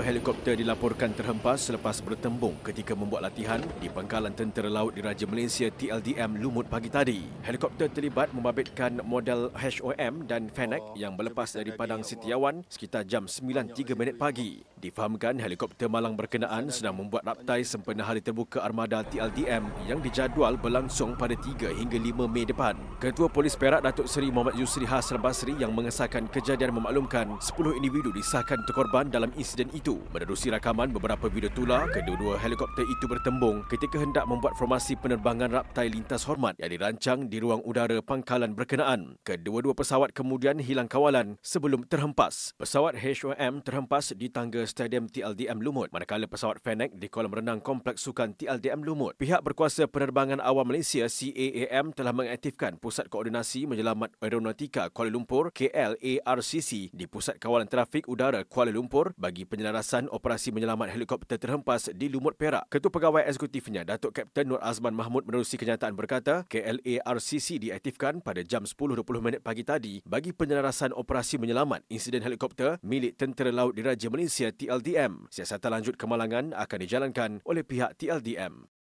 helikopter dilaporkan terhempas selepas bertembung ketika membuat latihan di pangkalan tentera laut di Raja Malaysia TLDM Lumut pagi tadi. Helikopter terlibat membabitkan model HOM dan Fennec yang berlepas dari Padang Setiawan sekitar jam 9.3 minit pagi. Difahamkan helikopter malang berkenaan sedang membuat raptai sempena hari terbuka armada TLDM yang dijadual berlangsung pada 3 hingga 5 Mei depan. Ketua Polis Perak Datuk Seri Muhammad Yusri Hasan Basri yang mengesahkan kejadian memaklumkan 10 individu disahkan terkorban dalam insiden itu itu menerusi rakaman beberapa video tular kedua-dua helikopter itu bertembung ketika hendak membuat formasi penerbangan raptai lintas hormat yang dirancang di ruang udara pangkalan berkenaan. Kedua-dua pesawat kemudian hilang kawalan sebelum terhempas. Pesawat HOM terhempas di tangga Stadium TLDM Lumut manakala pesawat Fennec di kolam renang Kompleks Sukan TLDM Lumut. Pihak berkuasa penerbangan awam Malaysia CAAM telah mengaktifkan Pusat Koordinasi Menyelamat Aeronautika Kuala Lumpur KLARCC di Pusat Kawalan Trafik Udara Kuala Lumpur bagi penyelaras alasan operasi menyelamat helikopter terhempas di Lumut Perak. Ketua Pegawai Eksekutifnya, Datuk Kapten Nur Azman Mahmud menerusi kenyataan berkata, KLARCC diaktifkan pada jam 10.20 pagi tadi bagi penyelarasan operasi menyelamat insiden helikopter milik Tentera Laut Diraja Malaysia TLDM. Siasatan lanjut kemalangan akan dijalankan oleh pihak TLDM.